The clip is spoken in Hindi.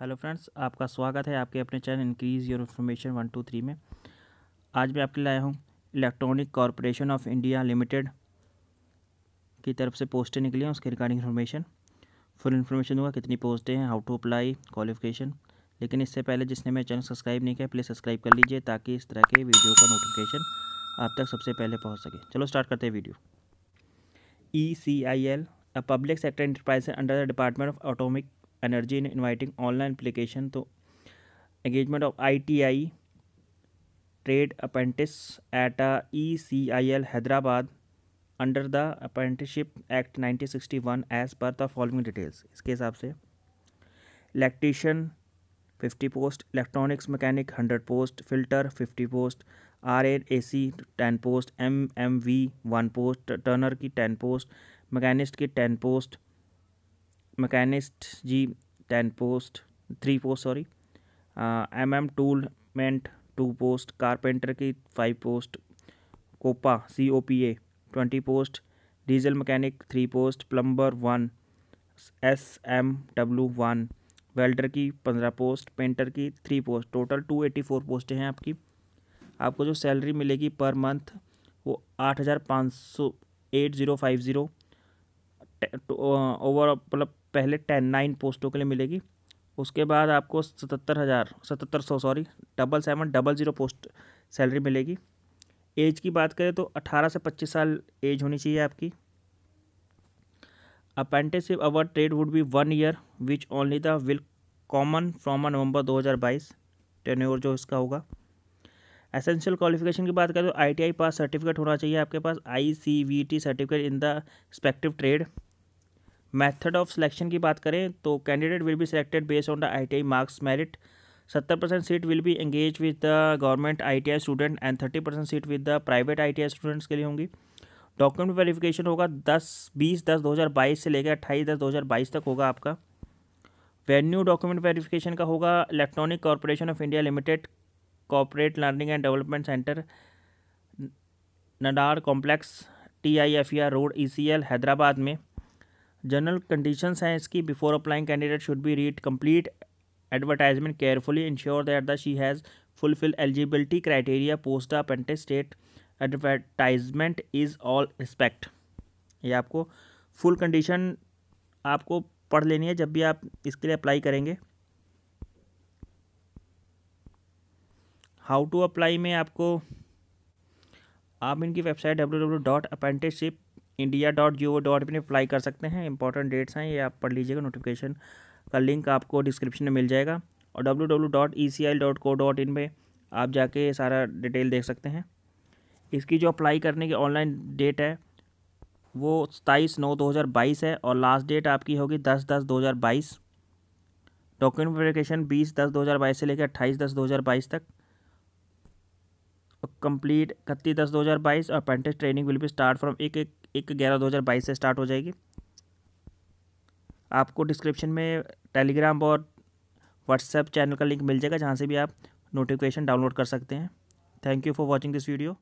हेलो फ्रेंड्स आपका स्वागत है आपके अपने channel increase your information one two three में आज मैं आपके लाया हूँ electronic corporation of India limited की तरफ से पोस्टें निकली हैं उसके रिगार्डिंग इन्फॉर्मेशन फुल इन्फॉर्मेशन दूंगा कितनी पोस्टें हैं हाउ टू अप्लाई क्वालिफिकेशन लेकिन इससे पहले जिसने मेरे चैनल सब्सक्राइब नहीं किया प्लीज़ सब्सक्राइब कर लीजिए ताकि इस तरह के वीडियो का नोटिफिकेशन आप तक सबसे पहले पहुँच सके चलो स्टार्ट करते हैं video E C I L a public sector enterprise under the department of atomic energy in inviting online application to engagement of ITI trade apprentice at E C I L Hyderabad under the apprenticeship act 1961 as per the following details इसके हिसाब से electrician fifty post electronics mechanic hundred post fitter fifty post R N A C ten post M M V one post Turner की टेन पोस्ट मैकेनिस्ट की ten post machinist G ten post three post sorry M M tool मेंट टू पोस्ट कारपेंटर की five post COPA C O P A twenty post diesel mechanic three post plumber one S M W one welder की पंद्रह पोस्ट पेंटर की three post total two eighty four पोस्टें हैं आपकी आपको जो सैलरी मिलेगी पर मंथ वो आठ हज़ार पाँच सौ eight zero five zero over मतलब पहले टेन नाइन पोस्टों के लिए मिलेगी उसके बाद आपको सतहत्तर हज़ार सतहत्तर सौ sorry double seven double zero post salary मिलेगी एज की बात करें तो अठारह से पच्चीस साल एज होनी चाहिए आपकी apprenticeship our trade would be one year which only the will commence from a November दो हज़ार बाईस टेन ओवर जो इसका होगा एसेंशियल क्वालिफिकेशन की बात करें तो आई पास सर्टिफिकेट होना चाहिए आपके पास I certificate in the respective trade method of selection की बात करें तो candidate will be selected based on the ITI marks merit सत्तर percent seat will be engage with the government ITI student and thirty percent seat with the private ITI students के लिए होंगी डॉक्यूमेंट वेरिफिकेशन होगा दस बीस दस दो हज़ार बाईस से लेकर अट्ठाईस दस दो हज़ार बाईस तक होगा आपका वेन्यू डॉक्यूमेंट वेरिफिकेशन का होगा electronic corporation of India limited corporate learning and development centre नडार complex T I F E R road E C L Hyderabad में जनरल कंडीशंस हैं इसकी before applying candidate should be read complete advertisement carefully ensure that the she has fulfil eligibility criteria post the appended state advertisement is all respect ये आपको फुल कंडीशन आपको पढ़ लेनी है जब भी आप इसके लिए अप्लाई करेंगे हाउ टू अप्लाई में आपको आप इनकी website W W dot apprenticeship India dot G O dot in apply कर सकते हैं इंपॉर्टेंट डेट्स हैं ये आप पढ़ लीजिएगा नोटिफिकेशन का लिंक आपको डिस्क्रिप्शन में मिल जाएगा और W W dot E C I dot co dot in में आप जाके सारा डिटेल देख सकते हैं इसकी जो अप्लाई करने की ऑनलाइन डेट है वो सताईस नौ दो हज़ार बाईस है और लास्ट डेट आपकी होगी दस दस दो हज़ार बाईस डॉक्यूमेंट वेरिफिकेशन बीस दस दो हज़ार बाईस से लेकर अट्ठाईस दस दो हज़ार बाईस तक कंप्लीट इकतीस दस दो हज़ार बाईस और पेंटेस्ट training will be start from एक एक एक ग्यारह दो हज़ार बाईस से स्टार्ट हो जाएगी आपको डिस्क्रिप्शन में टेलीग्राम और व्हाट्सएप चैनल का लिंक मिल जाएगा जहाँ से भी आप नोटिफिकेशन डाउनलोड कर सकते हैं thank you for watching this video